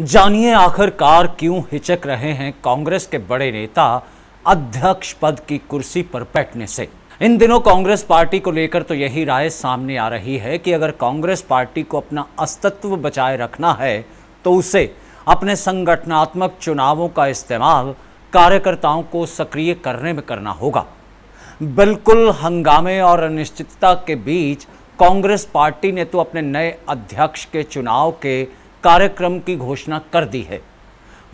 जानिए आखिरकार क्यों हिचक रहे हैं कांग्रेस के बड़े नेता अध्यक्ष पद की कुर्सी पर बैठने से इन दिनों कांग्रेस पार्टी को लेकर तो यही राय सामने आ रही है कि अगर कांग्रेस पार्टी को अपना अस्तित्व बचाए रखना है तो उसे अपने संगठनात्मक चुनावों का इस्तेमाल कार्यकर्ताओं को सक्रिय करने में करना होगा बिल्कुल हंगामे और अनिश्चितता के बीच कांग्रेस पार्टी ने तो अपने नए अध्यक्ष के चुनाव के कार्यक्रम की घोषणा कर दी है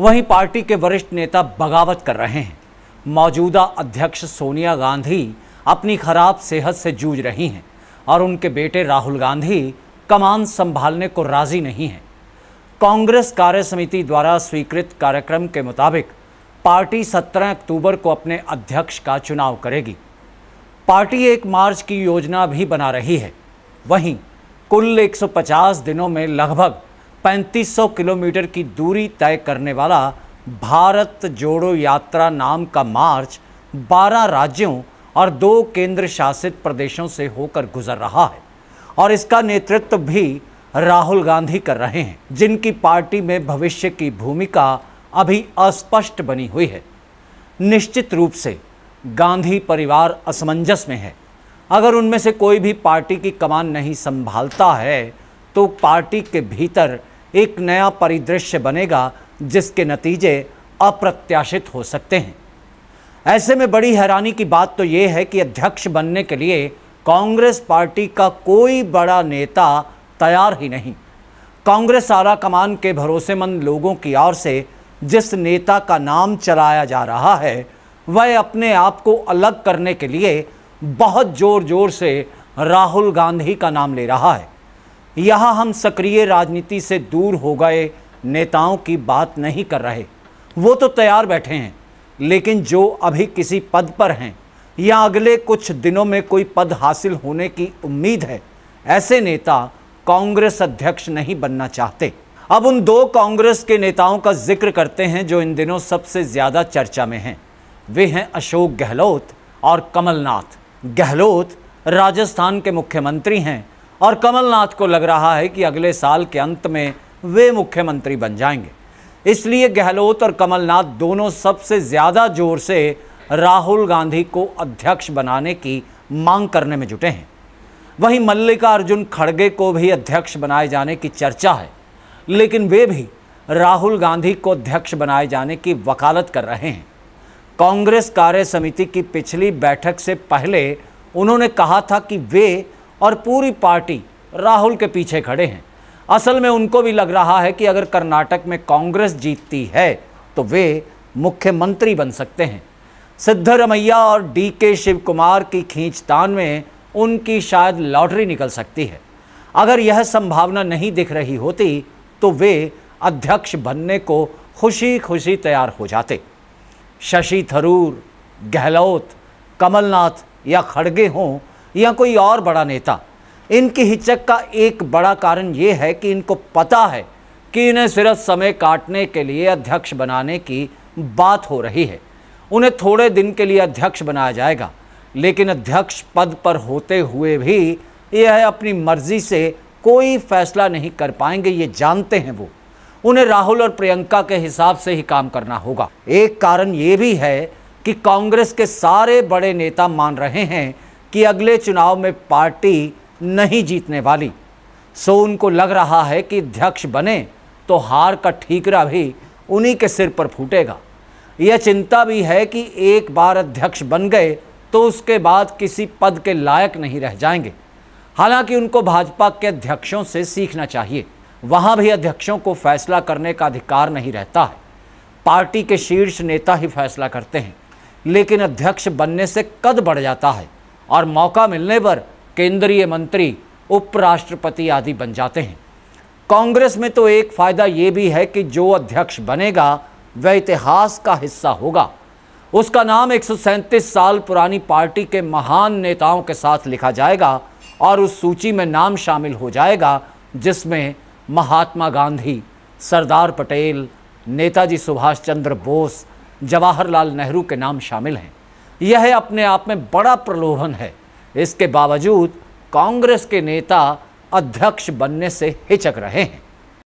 वहीं पार्टी के वरिष्ठ नेता बगावत कर रहे हैं मौजूदा अध्यक्ष सोनिया गांधी अपनी खराब सेहत से जूझ रही हैं और उनके बेटे राहुल गांधी कमान संभालने को राजी नहीं हैं कांग्रेस कार्य समिति द्वारा स्वीकृत कार्यक्रम के मुताबिक पार्टी 17 अक्टूबर को अपने अध्यक्ष का चुनाव करेगी पार्टी एक मार्च की योजना भी बना रही है वहीं कुल 150 दिनों में लगभग 3500 किलोमीटर की दूरी तय करने वाला भारत जोड़ो यात्रा नाम का मार्च 12 राज्यों और दो केंद्र शासित प्रदेशों से होकर गुजर रहा है और इसका नेतृत्व भी राहुल गांधी कर रहे हैं जिनकी पार्टी में भविष्य की भूमिका अभी अस्पष्ट बनी हुई है निश्चित रूप से गांधी परिवार असमंजस में है अगर उनमें से कोई भी पार्टी की कमान नहीं संभालता है तो पार्टी के भीतर एक नया परिदृश्य बनेगा जिसके नतीजे अप्रत्याशित हो सकते हैं ऐसे में बड़ी हैरानी की बात तो ये है कि अध्यक्ष बनने के लिए कांग्रेस पार्टी का कोई बड़ा नेता तैयार ही नहीं कांग्रेस आला कमान के भरोसेमंद लोगों की ओर से जिस नेता का नाम चलाया जा रहा है वह अपने आप को अलग करने के लिए बहुत ज़ोर ज़ोर से राहुल गांधी का नाम ले रहा है यहाँ हम सक्रिय राजनीति से दूर हो गए नेताओं की बात नहीं कर रहे वो तो तैयार बैठे हैं लेकिन जो अभी किसी पद पर हैं या अगले कुछ दिनों में कोई पद हासिल होने की उम्मीद है ऐसे नेता कांग्रेस अध्यक्ष नहीं बनना चाहते अब उन दो कांग्रेस के नेताओं का जिक्र करते हैं जो इन दिनों सबसे ज़्यादा चर्चा में हैं वे हैं अशोक गहलोत और कमलनाथ गहलोत राजस्थान के मुख्यमंत्री हैं और कमलनाथ को लग रहा है कि अगले साल के अंत में वे मुख्यमंत्री बन जाएंगे इसलिए गहलोत और कमलनाथ दोनों सबसे ज़्यादा जोर से राहुल गांधी को अध्यक्ष बनाने की मांग करने में जुटे हैं वहीं मल्लिकार्जुन खड़गे को भी अध्यक्ष बनाए जाने की चर्चा है लेकिन वे भी राहुल गांधी को अध्यक्ष बनाए जाने की वकालत कर रहे हैं कांग्रेस कार्य समिति की पिछली बैठक से पहले उन्होंने कहा था कि वे और पूरी पार्टी राहुल के पीछे खड़े हैं असल में उनको भी लग रहा है कि अगर कर्नाटक में कांग्रेस जीतती है तो वे मुख्यमंत्री बन सकते हैं सिद्धरमैया और डी के शिव कुमार की खींचतान में उनकी शायद लॉटरी निकल सकती है अगर यह संभावना नहीं दिख रही होती तो वे अध्यक्ष बनने को खुशी खुशी तैयार हो जाते शशि थरूर गहलोत कमलनाथ या खड़गे हों या कोई और बड़ा नेता इनकी हिचक का एक बड़ा कारण ये है कि इनको पता है कि इन्हें सिर्फ समय काटने के लिए अध्यक्ष बनाने की बात हो रही है उन्हें थोड़े दिन के लिए अध्यक्ष बनाया जाएगा लेकिन अध्यक्ष पद पर होते हुए भी यह अपनी मर्जी से कोई फैसला नहीं कर पाएंगे ये जानते हैं वो उन्हें राहुल और प्रियंका के हिसाब से ही काम करना होगा एक कारण ये भी है कि कांग्रेस के सारे बड़े नेता मान रहे हैं कि अगले चुनाव में पार्टी नहीं जीतने वाली सो उनको लग रहा है कि अध्यक्ष बने तो हार का ठीकरा भी उन्हीं के सिर पर फूटेगा यह चिंता भी है कि एक बार अध्यक्ष बन गए तो उसके बाद किसी पद के लायक नहीं रह जाएंगे हालांकि उनको भाजपा के अध्यक्षों से सीखना चाहिए वहाँ भी अध्यक्षों को फैसला करने का अधिकार नहीं रहता है पार्टी के शीर्ष नेता ही फैसला करते हैं लेकिन अध्यक्ष बनने से कद बढ़ जाता है और मौका मिलने पर केंद्रीय मंत्री उपराष्ट्रपति आदि बन जाते हैं कांग्रेस में तो एक फ़ायदा ये भी है कि जो अध्यक्ष बनेगा वह इतिहास का हिस्सा होगा उसका नाम एक साल पुरानी पार्टी के महान नेताओं के साथ लिखा जाएगा और उस सूची में नाम शामिल हो जाएगा जिसमें महात्मा गांधी सरदार पटेल नेताजी सुभाष चंद्र बोस जवाहरलाल नेहरू के नाम शामिल हैं यह अपने आप में बड़ा प्रलोभन है इसके बावजूद कांग्रेस के नेता अध्यक्ष बनने से हिचक रहे हैं